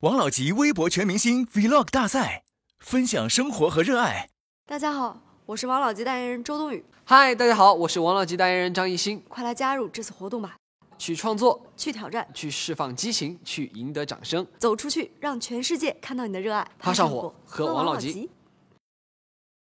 王老吉微博全明星 Vlog 大赛，分享生活和热爱。大家好，我是王老吉代言人周冬雨。嗨，大家好，我是王老吉代言人张艺兴。快来加入这次活动吧，去创作，去挑战，去释放激情，去赢得掌声。走出去，让全世界看到你的热爱。潘上火和王老吉。